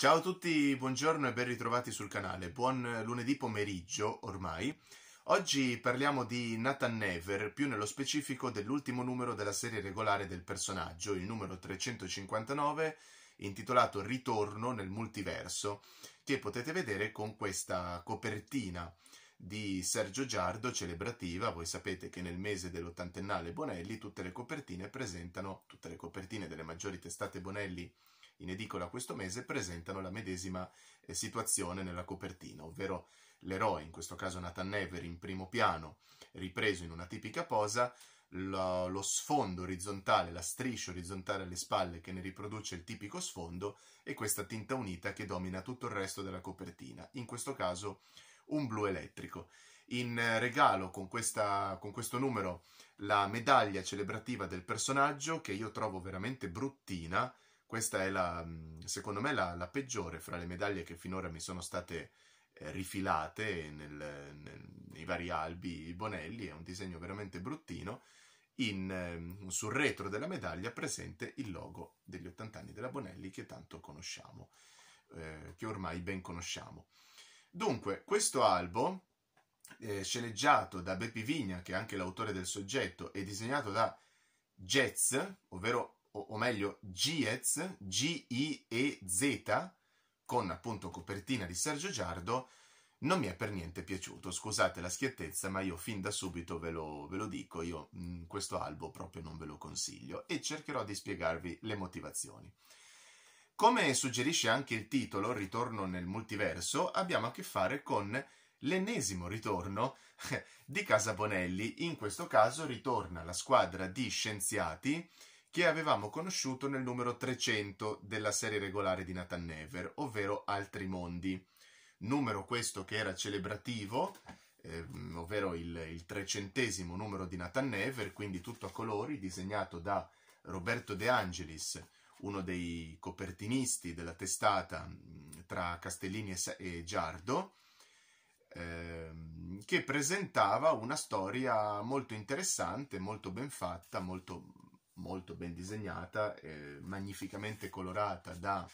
Ciao a tutti, buongiorno e ben ritrovati sul canale. Buon lunedì pomeriggio ormai. Oggi parliamo di Nathan Never, più nello specifico dell'ultimo numero della serie regolare del personaggio, il numero 359, intitolato Ritorno nel multiverso, che potete vedere con questa copertina di Sergio Giardo, celebrativa. Voi sapete che nel mese dell'ottantennale Bonelli tutte le copertine presentano, tutte le copertine delle maggiori testate Bonelli in edicola questo mese presentano la medesima eh, situazione nella copertina, ovvero l'eroe, in questo caso Nathan Never, in primo piano, ripreso in una tipica posa, lo, lo, sfondo orizzontale, la striscia orizzontale alle spalle che ne riproduce il tipico sfondo e questa tinta unita che domina tutto il resto della copertina, in questo caso un blu elettrico. In eh, regalo con, questa, con questo numero la medaglia celebrativa del personaggio che io trovo veramente bruttina, questa è la, mhmm, secondo me, la, la peggiore fra le medaglie che finora mi sono state eh, rifilate nel, nel, nei vari albi Bonelli, è un disegno veramente bruttino. In, ehm, sul retro della medaglia presente il logo degli 80 anni della Bonelli che tanto conosciamo, eh, che ormai ben conosciamo. Dunque, questo albo, eh, sceneggiato da Beppi Vigna, che è anche l'autore del soggetto, e disegnato da Jez, ovvero o, o meglio Giez, G-I-E-Z, con appunto copertina di Sergio Giardo, non mi è per niente piaciuto. Scusate la schiettezza, ma io fin da subito ve lo, ve lo dico, io mh, mm, questo albo proprio non ve lo consiglio e cercherò di spiegarvi le motivazioni. Come suggerisce anche il titolo, Ritorno nel multiverso, abbiamo a che fare con l'ennesimo ritorno di Casa Bonelli. In questo caso ritorna la squadra di scienziati che avevamo conosciuto nel numero 300 della serie regolare di Nathan Never, ovvero Altri Mondi. Numero questo che era celebrativo, eh, ovvero il, il trecentesimo numero di Nathan Never, quindi tutto a colori, disegnato da Roberto De Angelis, uno dei copertinisti della testata mm, tra Castellini e, e Giardo, ehm, che presentava una storia molto interessante, molto ben fatta, molto molto ben disegnata, eh, magnificamente colorata da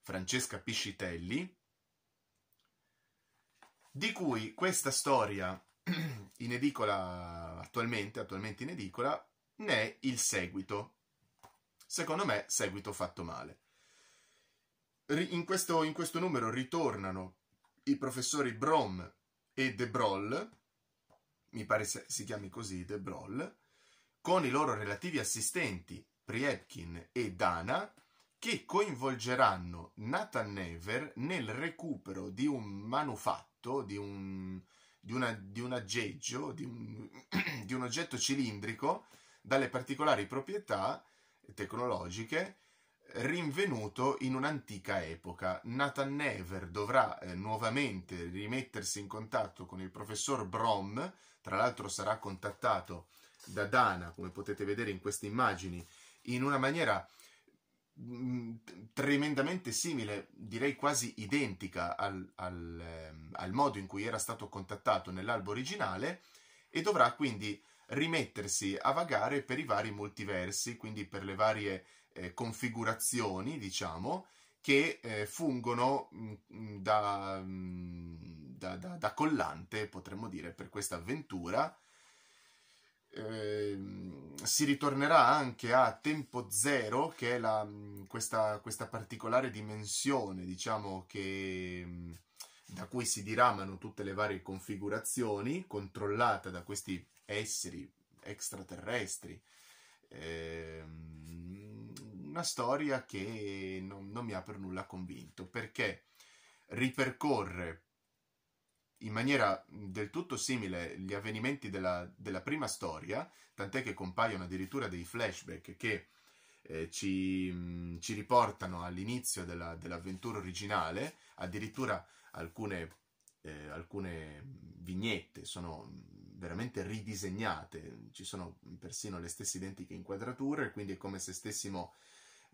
Francesca Piscitelli, di cui questa storia in edicola attualmente, attualmente in edicola, ne è il seguito. Secondo me, seguito fatto male. In questo, in questo numero ritornano i professori Brom e De Broll, mi pare si chiami così, De Broll, con i loro relativi assistenti Priepkin e Dana, che coinvolgeranno Nathan Never nel recupero di un manufatto, di un, di una, di un aggeggio, di un, di un oggetto cilindrico dalle particolari proprietà tecnologiche rinvenuto in un'antica epoca. Nathan Never dovrà eh, nuovamente rimettersi in contatto con il professor Brom, tra l'altro sarà contattato da Dana, come potete vedere in queste immagini, in una maniera mm, tremendamente simile, direi quasi identica al, al, ehm, al, modo in cui era stato contattato nell'albo originale e dovrà quindi rimettersi a vagare per i vari multiversi, quindi per le varie eh, configurazioni, diciamo, che eh, fungono mm, mm, da, da, da, da collante, potremmo dire, per questa avventura Ehm, si ritornerà anche a tempo zero, che è la, mm, questa, questa, particolare dimensione, diciamo, che, mm, da cui si diramano tutte le varie configurazioni, controllata da questi esseri extraterrestri. Eh, una storia che non, non mi ha per nulla convinto, perché ripercorre in maniera del tutto simile gli avvenimenti della, della prima storia, tant'è che compaiono addirittura dei flashback che eh, ci, mh, mm, ci, riportano all'inizio della, dell'avventura originale, addirittura alcune, eh, alcune vignette sono mm, veramente ridisegnate, ci sono persino le stesse identiche inquadrature, quindi è come se stessimo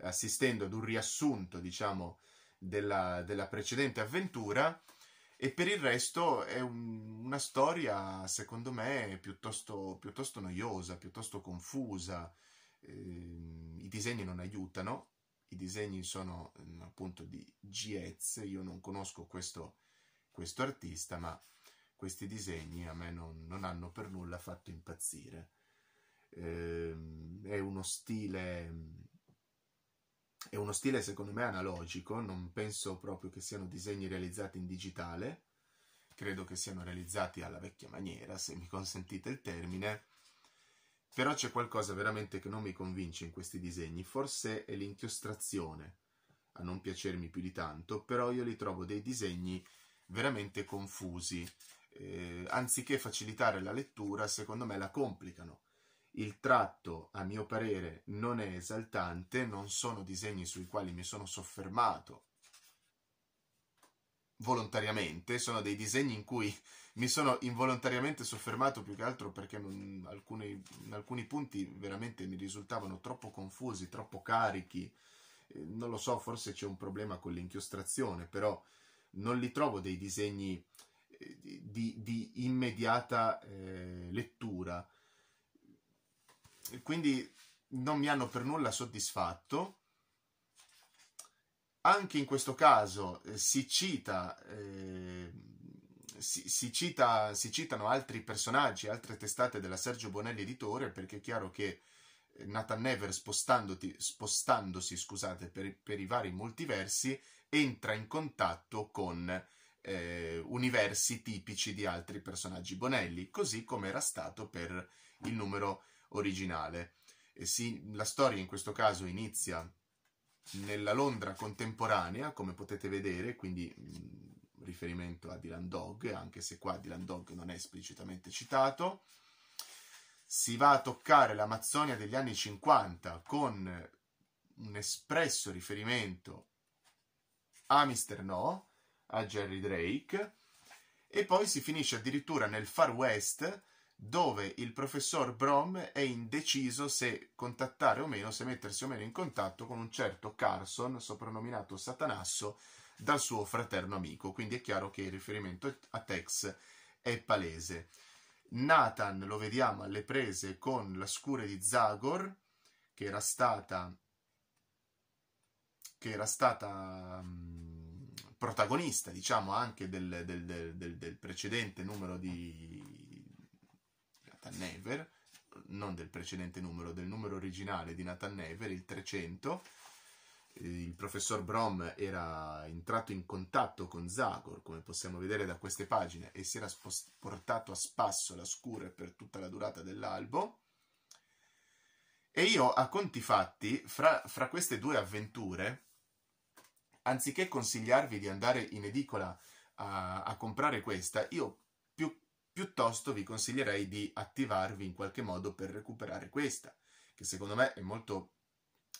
assistendo ad un riassunto, diciamo, della, della precedente avventura e per il resto è un, una storia, secondo me, piuttosto, piuttosto noiosa, piuttosto confusa. Eh, I disegni non aiutano, i disegni sono mm, appunto di Giez, io non conosco questo, questo, artista, ma questi disegni a me non, non hanno per nulla fatto impazzire. Eh, è uno stile mm, è uno stile secondo me analogico, non penso proprio che siano disegni realizzati in digitale, credo che siano realizzati alla vecchia maniera, se mi consentite il termine, però c'è qualcosa veramente che non mi convince in questi disegni, forse è l'inchiostrazione a non piacermi più di tanto, però io li trovo dei disegni veramente confusi, eh, anziché facilitare la lettura, secondo me la complicano il tratto, a mio parere, non è esaltante, non sono disegni sui quali mi sono soffermato volontariamente, sono dei disegni in cui mi sono involontariamente soffermato più che altro perché non, alcuni, alcuni, punti veramente mi risultavano troppo confusi, troppo carichi, eh, non lo so, forse c'è un problema con l'inchiostrazione, però non li trovo dei disegni eh, di, di, immediata eh, lettura quindi non mi hanno per nulla soddisfatto. Anche in questo caso eh, si, cita, eh, si, si, cita, si, citano altri personaggi, altre testate della Sergio Bonelli editore, perché è chiaro che eh, Nathan Never spostandosi scusate, per, per, i vari multiversi entra in contatto con eh, universi tipici di altri personaggi Bonelli, così come era stato per il numero originale. Si, la storia in questo caso inizia nella Londra contemporanea, come potete vedere, quindi mh, mm, riferimento a Dylan Dog, anche se qua Dylan Dog non è esplicitamente citato. Si va a toccare l'Amazzonia degli anni 50 con un espresso riferimento a Mr. No, a Jerry Drake, e poi si finisce addirittura nel Far West, dove il professor Brom è indeciso se contattare o meno, se mettersi o meno in contatto con un certo Carson, soprannominato Satanasso, dal suo fraterno amico. Quindi è chiaro che il riferimento a Tex è palese. Nathan lo vediamo alle prese con la scure di Zagor, che era stata, che era stata mm, protagonista, diciamo, anche del, del, del, del precedente numero di Nathan Never, non del precedente numero, del numero originale di Nathan Never, il 300. Il professor Brom era entrato in contatto con Zagor, come possiamo vedere da queste pagine, e si era spost- portato a spasso la scure per tutta la durata dell'albo. E io, a conti fatti, fra, fra queste due avventure, anziché consigliarvi di andare in edicola a, a comprare questa, io più Piuttosto vi consiglierei di attivarvi in qualche modo per recuperare questa, che secondo me è molto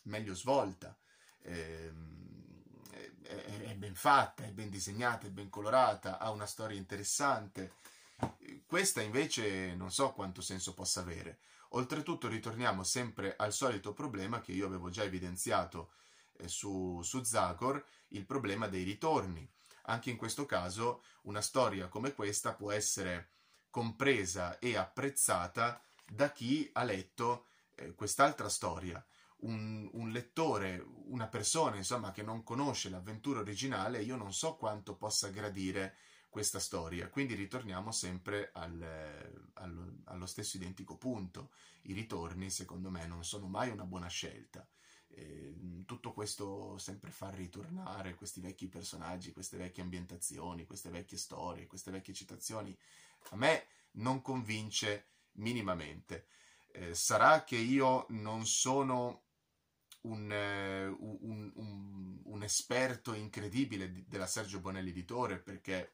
meglio svolta, ehm, è, è, è ben fatta, è ben disegnata, è ben colorata, ha una storia interessante. Questa invece non so quanto senso possa avere. Oltretutto ritorniamo sempre al solito problema che io avevo già evidenziato eh, su, su Zagor, il problema dei ritorni. Anche in questo caso una storia come questa può essere compresa e apprezzata da chi ha letto eh, quest'altra storia. Un, un, lettore, una persona insomma che non conosce l'avventura originale, io non so quanto possa gradire questa storia. Quindi ritorniamo sempre al, eh, allo, allo stesso identico punto. I ritorni, secondo me, non sono mai una buona scelta. Mm, tutto questo sempre far ritornare questi vecchi personaggi, queste vecchie ambientazioni, queste vecchie storie, queste vecchie citazioni, a me non convince minimamente. Eh, sarà che io non sono un, eh, un, un, un esperto incredibile di, della Sergio Bonelli editore perché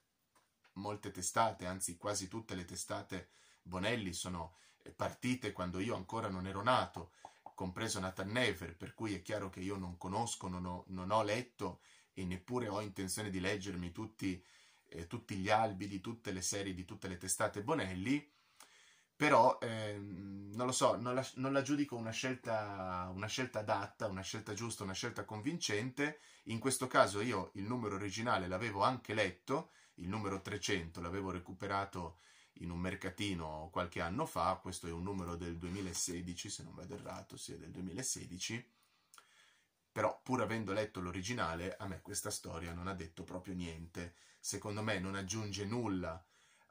molte testate, anzi quasi tutte le testate Bonelli sono eh, partite quando io ancora non ero nato compreso Nathan Never, per cui è chiaro che io non conosco, non ho, non ho letto e neppure ho intenzione di leggermi tutti, eh, tutti, gli albi di tutte le serie, di tutte le testate Bonelli, però eh, non lo so, non la, non la giudico una scelta, una scelta adatta, una scelta giusta, una scelta convincente. In questo caso io il numero originale l'avevo anche letto, il numero 300 l'avevo recuperato in un mercatino qualche anno fa, questo è un numero del 2016, se non vado errato, sì è del 2016, però pur avendo letto l'originale a me questa storia non ha detto proprio niente, secondo me non aggiunge nulla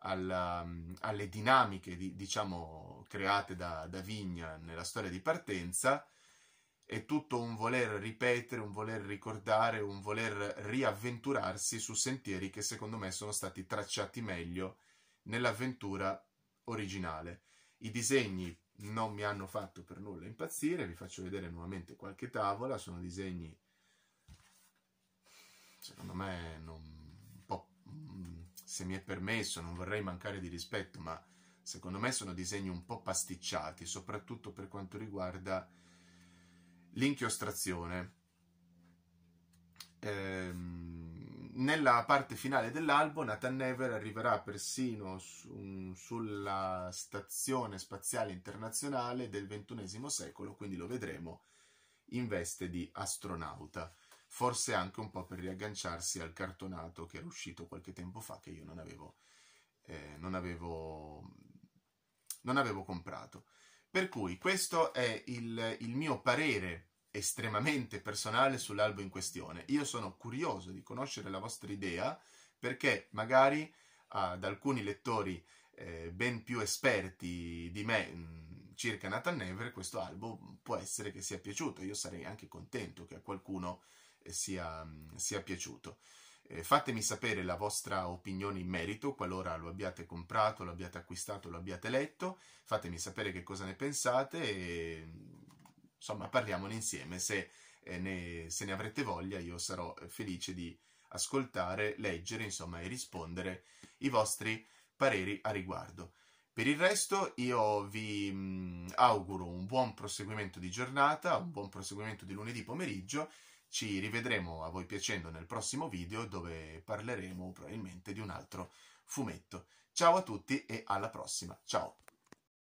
alla, mm, alle dinamiche di, diciamo create da, da Vigna nella storia di partenza, è tutto un voler ripetere, un voler ricordare, un voler riavventurarsi su sentieri che secondo me sono stati tracciati meglio nell'avventura originale. I disegni non mi hanno fatto per nulla impazzire, vi faccio vedere nuovamente qualche tavola, sono disegni secondo me non, mm, se mi è permesso, non vorrei mancare di rispetto, ma secondo me sono disegni un po' pasticciati, soprattutto per quanto riguarda l'inchiostrazione. Ehm, nella parte finale dell'album Nathan Never arriverà persino su, mm, sulla stazione spaziale internazionale del XXI secolo, quindi lo vedremo in veste di astronauta, forse anche un po' per riagganciarsi al cartonato che era uscito qualche tempo fa che io non avevo, eh, non avevo, non avevo comprato. Per cui questo è il, il mio parere estremamente personale sull'albo in questione. Io sono curioso di conoscere la vostra idea perché magari ah, ad alcuni lettori eh, ben più esperti di me mh, mm, circa Nathan Never questo albo può essere che sia piaciuto. Io sarei anche contento che a qualcuno eh, sia, mm, sia piaciuto. Eh, fatemi sapere la vostra opinione in merito, qualora lo abbiate comprato, lo abbiate acquistato, lo abbiate letto. Fatemi sapere che cosa ne pensate e Insomma, parliamone insieme, se, eh, ne, se ne avrete voglia io sarò eh, felice di ascoltare, leggere, insomma, e rispondere i vostri pareri a riguardo. Per il resto io vi mm, auguro un buon proseguimento di giornata, un buon proseguimento di lunedì pomeriggio. Ci rivedremo a voi piacendo nel prossimo video dove parleremo probabilmente di un altro fumetto. Ciao a tutti e alla prossima. Ciao.